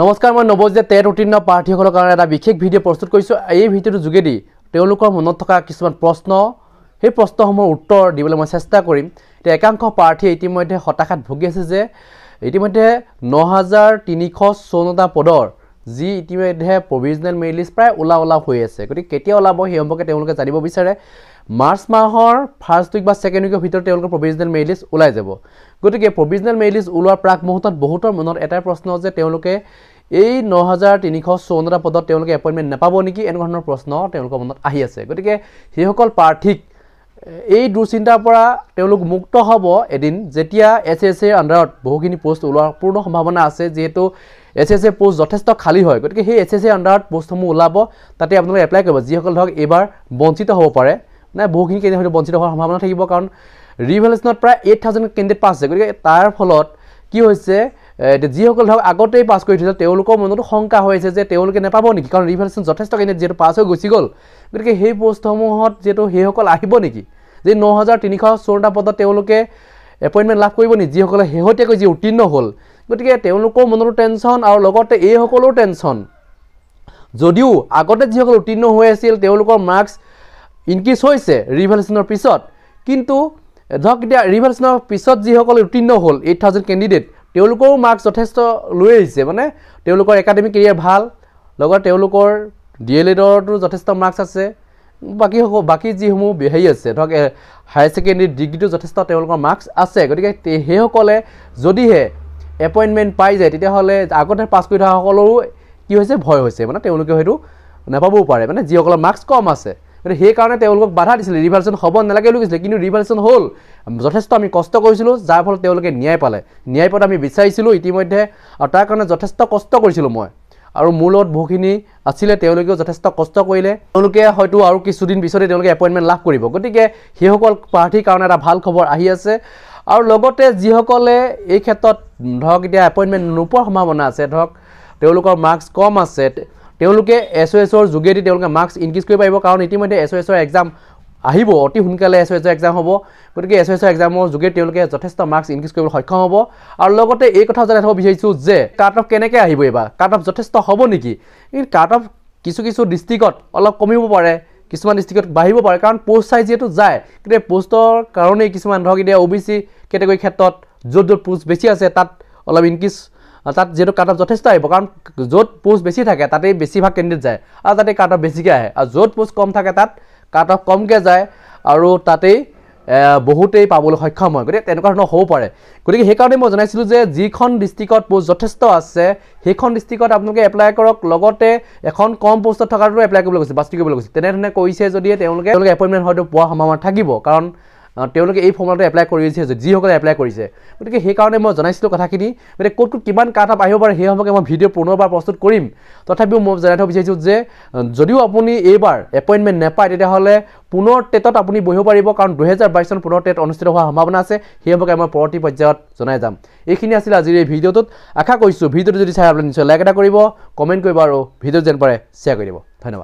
নমস্কাৰ মই নৱজিতে টেট উত্তীৰ্ণ প্ৰাৰ্থীসকলৰ কাৰণে এটা বিশেষ ভিডিঅ' প্ৰস্তুত কৰিছোঁ এই ভিডিঅ'টোৰ যোগেদি তেওঁলোকৰ মনত থকা কিছুমান প্ৰশ্ন সেই প্ৰশ্নসমূহৰ উত্তৰ দিবলৈ মই চেষ্টা কৰিম এতিয়া একাংশ প্ৰাৰ্থীয়ে ইতিমধ্যে হতাশাত ভুগি আছে যে ইতিমধ্যে ন হাজাৰ তিনিশ চৌৱন্নটা পদৰ যি ইতিমধ্যে প্ৰভিজনেল মেৰিট লিষ্ট প্ৰায় ওলা ওলা হৈ আছে গতিকে কেতিয়া ওলাব সেই সম্পৰ্কে তেওঁলোকে জানিব বিচাৰে মাৰ্চ মাহৰ ফাৰ্ষ্ট উইক বা ছেকেণ্ড উইকৰ ভিতৰত তেওঁলোকৰ প্ৰভিজনেল মেৰিট লিষ্ট ওলাই যাব গতিকে প্ৰভিজনেল মেৰিট লিষ্ট ওলোৱাৰ প্ৰাক মুহূৰ্তত বহুতৰ মনত এটাই প্ৰশ্ন যে তেওঁলোকে এই ন হাজাৰ তিনিশ চৌৱন্নটা পদত তেওঁলোকে এপইণ্টমেণ্ট নাপাব নেকি এনেধৰণৰ প্ৰশ্ন তেওঁলোকৰ মনত আহি আছে গতিকে সেইসকল প্ৰাৰ্থীক এই দুশ্চিন্তাৰ পৰা তেওঁলোক মুক্ত হ'ব এদিন যেতিয়া এছ এছ এৰ আণ্ডাৰত বহুখিনি পোষ্ট ওলোৱাৰ পূৰ্ণ সম্ভাৱনা আছে যিহেতু এছ এছ এ পোষ্ট যথেষ্ট খালী হয় গতিকে সেই এছ এছ এ আণ্ডাৰত পোষ্টসমূহ ওলাব তাতে আপোনালোকে এপ্লাই কৰিব যিসকল ধৰক এইবাৰ বঞ্চিত হ'ব পাৰে নাই বহুখিনি কেণ্ডিডেট হয়তো বঞ্চিত হোৱাৰ সম্ভাৱনা থাকিব কাৰণ ৰিভেলেশ্যনত প্ৰায় এইট থাউজেণ্ড কেণ্ডিডেট পাছ হৈছে গতিকে তাৰ ফলত কি হৈছে এতিয়া যিসকল ধৰক আগতেই পাছ কৰি থৈছে তেওঁলোকৰ মনতো শংকা হৈছে যে তেওঁলোকে নেপাব নেকি কাৰণ ৰিভেলেশ্যন যথেষ্ট কেণ্ডিডেট যিহেতু পাছ হৈ গুচি গ'ল গতিকে সেই পোষ্টসমূহত যিহেতু সেইসকল আহিব নেকি যে ন হাজাৰ তিনিশ চৌৰণ্টা পদত তেওঁলোকে এপইণ্টমেণ্ট লাভ কৰিব নি যিসকলে শেহতীয়াকৈ যি উত্তীৰ্ণ হ'ল গতিকে তেওঁলোকৰ মনতো টেনচন আৰু লগতে এইসকলৰো টেনচন যদিও আগতে যিসকল উত্তীৰ্ণ হৈ আছিল তেওঁলোকৰ মাৰ্কছ ইনক্ৰিজ হৈছে ৰিভলিউশ্যনৰ পিছত কিন্তু ধৰক এতিয়া ৰিভলিউশ্যনৰ পিছত যিসকল উত্তীৰ্ণ হ'ল এইট থাউজেণ্ড কেণ্ডিডেট তেওঁলোকৰো মাৰ্কছ যথেষ্ট লৈ আহিছে মানে তেওঁলোকৰ একাডেমিক কেৰিয়াৰ ভাল লগতে তেওঁলোকৰ ডি এল এডৰতো যথেষ্ট মাৰ্কছ আছে বাকী বাকী যিসমূহ হেৰি আছে ধৰক হায়াৰ ছেকেণ্ডেৰী ডিগ্ৰীটো যথেষ্ট তেওঁলোকৰ মাৰ্কছ আছে গতিকে সেইসকলে যদিহে এপইণ্টমেণ্ট পাই যায় তেতিয়াহ'লে আগতে পাছ কৰি থকাসকলৰো কি হৈছে ভয় হৈছে মানে তেওঁলোকে হয়তো নাপাবও পাৰে মানে যিসকলৰ মাৰ্কছ কম আছে গতিকে সেইকাৰণে তেওঁলোকক বাধা দিছিলে ৰিভাৰ্চন হ'ব নালাগে বুলি কৈছিলে কিন্তু ৰিভাৰ্চন হ'ল যথেষ্ট আমি কষ্ট কৰিছিলোঁ যাৰ ফলত তেওঁলোকে ন্যায় পালে ন্যায় পদ আমি বিচাৰিছিলোঁ ইতিমধ্যে আৰু তাৰ কাৰণে যথেষ্ট কষ্ট কৰিছিলোঁ মই আৰু মোৰ লগত বহুখিনি আছিলে তেওঁলোকেও যথেষ্ট কষ্ট কৰিলে তেওঁলোকে হয়তো আৰু কিছুদিন পিছতে তেওঁলোকে এপইণ্টমেণ্ট লাভ কৰিব গতিকে সেইসকল প্ৰাৰ্থীৰ কাৰণে এটা ভাল খবৰ আহি আছে আৰু লগতে যিসকলে এই ক্ষেত্ৰত ধৰক এতিয়া এপইণ্টমেণ্ট নোপোৱাৰ সম্ভাৱনা আছে ধৰক তেওঁলোকৰ মাৰ্কছ কম আছে তেওঁলোকে এছ অ' এছৰ যোগেদি তেওঁলোকে মাৰ্কছ ইনক্ৰিজ কৰিব পাৰিব কাৰণ ইতিমধ্যে এছ অ' এছৰ এক্সাম আহিব অতি সোনকালে এছ এছ এক্সাম হ'ব গতিকে এছ এছ এক্সামৰ যোগে তেওঁলোকে যথেষ্ট মাৰ্কছ ইনক্ৰিজ কৰিবলৈ সক্ষম হ'ব আৰু লগতে এই কথাও জানি থ'ব বিচাৰিছোঁ যে কাট অফ কেনেকৈ আহিব এইবাৰ কাট অফ যথেষ্ট হ'ব নেকি কিন্তু কাট অফ কিছু কিছু ডিষ্ট্ৰিক্টত অলপ কমিব পাৰে কিছুমান ডিষ্ট্ৰিক্টত বাঢ়িব পাৰে কাৰণ পোষ্ট চাই যিহেতু যায় গতিকে পোষ্টৰ কাৰণেই কিছুমান ধৰক এতিয়া অ' বি চি কেটেগৰীৰ ক্ষেত্ৰত য'ত য'ত পোষ্ট বেছি আছে তাত অলপ ইনক্ৰিজ তাত যিহেতু কাট অফ যথেষ্ট আহিব কাৰণ য'ত পোষ্ট বেছি থাকে তাতেই বেছিভাগ কেণ্ডিডেট যায় আৰু তাতে কাট অফ বেছিকৈ আহে আৰু য'ত পোষ্ট কম থাকে তাত কাট অফ কমকৈ যায় আৰু তাতেই বহুতেই পাবলৈ সক্ষম হয় গতিকে তেনেকুৱা ধৰণৰ হ'ব পাৰে গতিকে সেইকাৰণে মই জনাইছিলোঁ যে যিখন ডিষ্ট্ৰিক্টত পোষ্ট যথেষ্ট আছে সেইখন ডিষ্ট্ৰিক্টত আপোনালোকে এপ্লাই কৰক লগতে এখন কম পোষ্টত থকাটো এপ্লাই কৰিবলৈ গৈছে বাছি কৰিবলৈ গৈছে তেনেধৰণে কৈছে যদি তেওঁলোকে তেওঁলোকে এপইণ্টমেণ্ট হয়তো পোৱা সম্ভাৱনা থাকিব কাৰণ তেওঁলোকে এই ফৰ্মুলাটো এপ্লাই কৰিছে যিসকলে এপ্লাই কৰিছে গতিকে সেইকাৰণে মই জনাইছিলোঁ কথাখিনি গতিকে ক'ত ক'ত কিমান কাঠ আপ আহিব পাৰে সেই সময়ত মই ভিডিঅ' পুনৰবাৰ প্ৰস্তুত কৰিম তথাপিও মই জনাই থ'ব বিচাৰিছোঁ যে যদিও আপুনি এইবাৰ এপইণ্টমেণ্ট নাপায় তেতিয়াহ'লে পুনৰ টেটত আপুনি বহিব পাৰিব কাৰণ দুহেজাৰ বাইছ চন পুনৰ টেট অনুষ্ঠিত হোৱাৰ সম্ভাৱনা আছে সেই সম্পৰ্কে মই পৰৱৰ্তী পৰ্যায়ত জনাই যাম এইখিনি আছিলে আজিৰ এই ভিডিঅ'টোত আশা কৰিছোঁ ভিডিঅ'টো যদি চাই আপুনি নিশ্চয় লাইক এটা কৰিব কমেণ্ট কৰিব আৰু ভিডিঅ'টো যেন পাৰে শ্বেয়াৰ কৰি দিব ধন্যবাদ